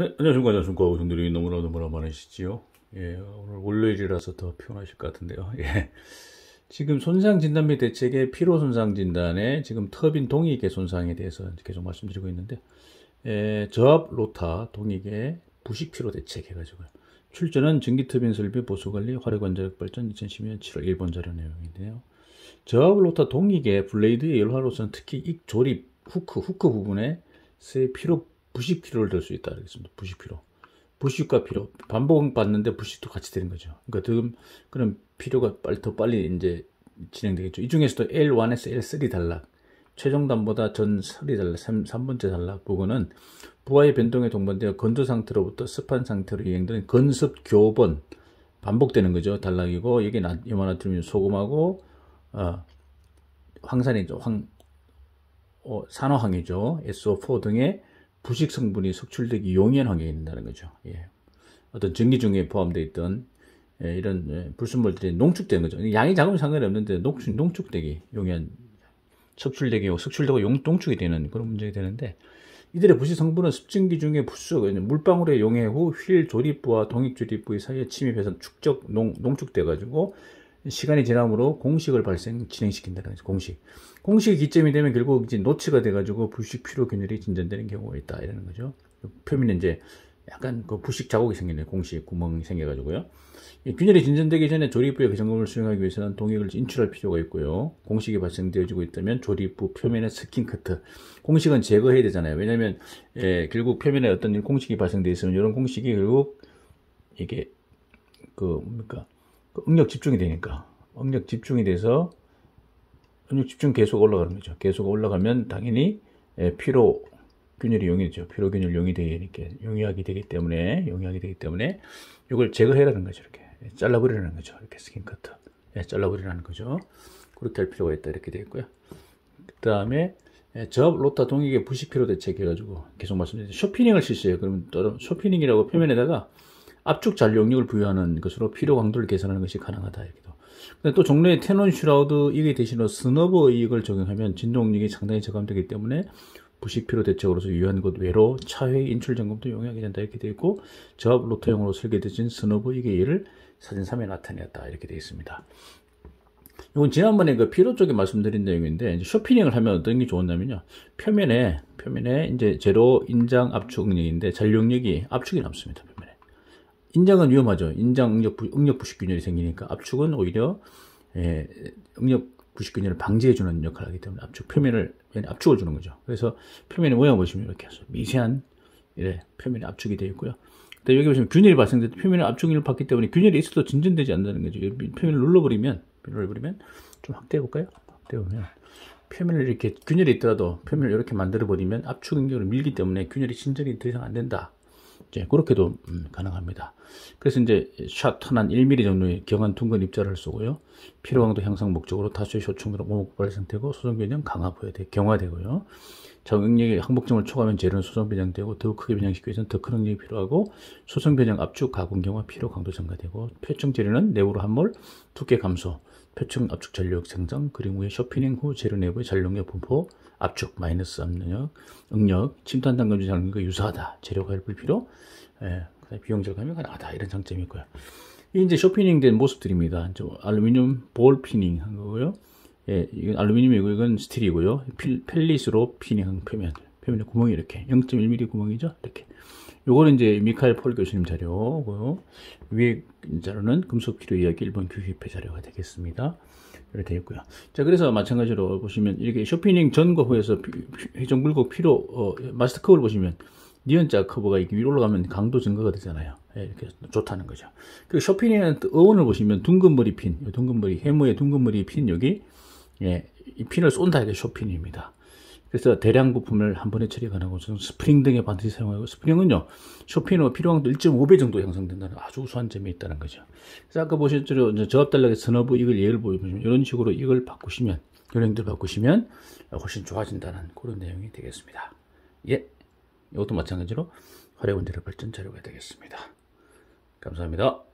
네, 안녕하십니까, 안녕하십니까. 오성들이 너무나 너무나 많으시지요. 예, 오늘 월요일이라서 더 피곤하실 것 같은데요. 예. 지금 손상 진단 및 대책의 피로 손상 진단에 지금 터빈 동익의 손상에 대해서 계속 말씀드리고 있는데, 예, 저압 로타 동익의 부식 피로 대책 해가지고요. 출전은 증기 터빈 설비 보수 관리 화력 원자 발전 2010년 7월 일본 자료 내용인데요. 저압 로타 동익의 블레이드의 열화로선 특히 익 조립 후크 후크 부분에 새 피로 부식피로를들수 있다 그랬습니다. 부식피로 부식과 피로 반복 받는데 부식도 같이 되는 거죠. 그러니까 지금 그럼 피로가 빨리 더 빨리 이제 진행되겠죠. 이 중에서도 L1에서 L3 단락, 최종단보다 전3 단락, 3, 3번째 단락 부분은 부하의 변동에 동반되어 건조 상태로부터 습한 상태로 이행되는 건습 교본 반복되는 거죠. 단락이고 여기 이만한틀면 소금하고 어, 황산이죠. 황 어, 산화황이죠. SO4 등의 부식 성분이 속출되기 용이한 환경이 된다는 거죠. 예. 어떤 전기 중에 포함되어 있던 예, 이런 예, 불순물들이 농축되는 거죠. 양이 작으면 상관이 없는데 농축, 농축되기 용이한 섭출되기, 석출되고 용, 농축이 되는 그런 문제가 되는데 이들의 부식 성분은 습진기 중에 부수, 물방울의 용해 후 휠 조립부와 동익 조립부 사이에 침입해서 축적 농, 농축돼가지고 시간이 지남으로 공식을 발생 진행시킨다는 거죠. 공식. 공식이 기점이 되면 결국 이제 노치가 돼가지고 부식 필요 균열이 진전되는 경우가 있다 이러는 거죠. 표면에 이제 약간 그 부식 자국이 생기네 공식 구멍이 생겨가지고요. 균열이 진전되기 전에 조립부의 그 점검을 수행하기 위해서는 동액을 인출할 필요가 있고요. 공식이 발생되어지고 있다면 조립부 표면의 스킨 커트, 공식은 제거해야 되잖아요. 왜냐하면 예, 결국 표면에 어떤 공식이 발생되어 있으면 이런 공식이 결국 이게 그 뭡니까 그 응력 집중이 되니까 응력 집중이 돼서 응력 집중 계속 올라가는 거죠. 계속 올라가면 당연히 예, 피로 균열이 용이죠. 피로 균열 용이 되니까 용이하게 되기 때문에 용이하게 되기 때문에 이걸 제거해라는 거죠. 이렇게 예, 잘라버리라는 거죠. 이렇게 스킨 커트 예, 잘라버리라는 거죠. 그렇게 할 필요가 있다 이렇게 되어 있고요. 그 다음에 저 로타 동액의 부식피로 대책 해가지고 계속 말씀드린 쇼피닝을 실시해요. 그러면 쇼피닝이라고 표면에다가 압축 잘 영역을 부여하는 것으로 필요 강도를 계산하는 것이 가능하다. 이렇게도. 근데 또종래의 테논 슈라우드 이익 대신으로 스너버 이익을 적용하면 진동력이 상당히 저감되기 때문에 부식 필요 대책으로서 유효한 것 외로 차회 인출 점검도 용이하게 된다 이렇게 되어 있고 저압 로터용으로 설계되진 스너브 이게 이를 사진 3에 나타내었다 이렇게 되어 있습니다. 이건 지난번에 그 피로 쪽에 말씀드린 내용인데 쇼핑을 하면 어떤 게 좋냐면요 표면에 표면에 이제 제로 인장 압축 능력인데 전력력이 압축이 남습니다. 인장은 위험하죠. 인장 응력, 부, 식균열이 생기니까 압축은 오히려 예, 응력 부식균열을 방지해주는 역할을 하기 때문에 압축 표면을 압축을 주는 거죠. 그래서 표면에 모양 보시면 이렇게 해서 미세한 이 예, 표면에 압축이 되어 있고요. 근데 여기 보시면 균열이 발생돼도 표면에 압축을 받기 때문에 균열이 있어도 진전되지 않는다는 거죠. 표면을 눌러버리면 눌러버리면 좀 확대해 볼까요? 확대해 보면 표면을 이렇게 균열이 있더라도 표면을 이렇게 만들어 버리면 압축 응력을 밀기 때문에 균열이 진전이 더 이상 안 된다. 이제 예, 그렇게도 음, 가능합니다. 그래서 이제 샷턴한 1mm 정도의 경한 둥근 입자를 쓰고요. 피로강도 향상 목적으로 다수의 쇼충으로 오목발 상태고 소성변형 강화 부여돼 경화되고요. 적응력에 항복점을 초과하면 재료는 소성변형되고 더 크게 변형시키기 위해서는 더 큰 응력이 필요하고 소성변형 압축 가공 경화 피로 강도 증가되고 표정 재료는 내부로 함몰 두께 감소 표층 압축 전력 생성, 그리고 쇼핑행 후 재료 내부의 전력력 분포, 압축 마이너스 압력, 응력, 침투한 당금주 장력과 유사하다. 재료가 헬불 필요, 예, 비용 절감이 가능하다. 이런 장점이 있고요. 이제 쇼핑행 된 모습들입니다. 알루미늄 볼 피닝 한 거고요. 예, 이건 알루미늄이고 이건 스틸이고요. 필, 펠릿으로 피닝한 표면, 표면에 구멍이 이렇게 0.1mm 구멍이죠. 이렇게 요거는 이제 미카엘 폴 교수님 자료고요. 위에 자료는 금속치로 이야기 일본 교육회 자료가 되겠습니다. 이렇게 되어 있고요. 자, 그래서 마찬가지로 보시면 이렇게 쇼핑링 전과 후에서 회전 물고 피로 어, 마스터 컵을 보시면 니은자 커버가 이렇게 위로 올라가면 강도 증가가 되잖아요. 예, 이렇게 좋다는 거죠. 그 쇼핑링은 어원을 보시면 둥근머리 핀, 둥근머리 해무의 둥근머리 핀 여기 예, 이 핀을 쏜다 이게 쇼핑입니다. 그래서 대량 부품을 한 번에 처리 가능하고 스프링 등에 반드시 사용하고 스프링은요 쇼핑으로 필요한 것도 1.5배 정도 형성된다는 아주 우수한 점이 있다는 거죠 그래서 아까 보신 대로 저압달락의선너부 이걸 예를 보여주면 이런 식으로 이걸 바꾸시면 요령들 바꾸시면 훨씬 좋아진다는 그런 내용이 되겠습니다 예 이것도 마찬가지로 화용 문제를 발전 자료가 되겠습니다 감사합니다